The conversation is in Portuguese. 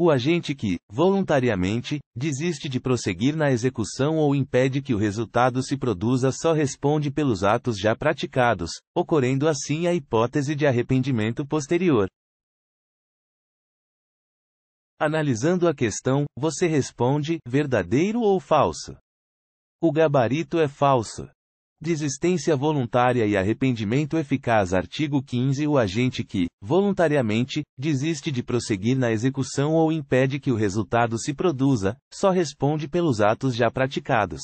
O agente que, voluntariamente, desiste de prosseguir na execução ou impede que o resultado se produza só responde pelos atos já praticados, ocorrendo assim a hipótese de arrependimento posterior. Analisando a questão, você responde: verdadeiro ou falso? O gabarito é falso. Desistência voluntária e arrependimento eficaz. Artigo 15. O agente que, voluntariamente, desiste de prosseguir na execução ou impede que o resultado se produza, só responde pelos atos já praticados.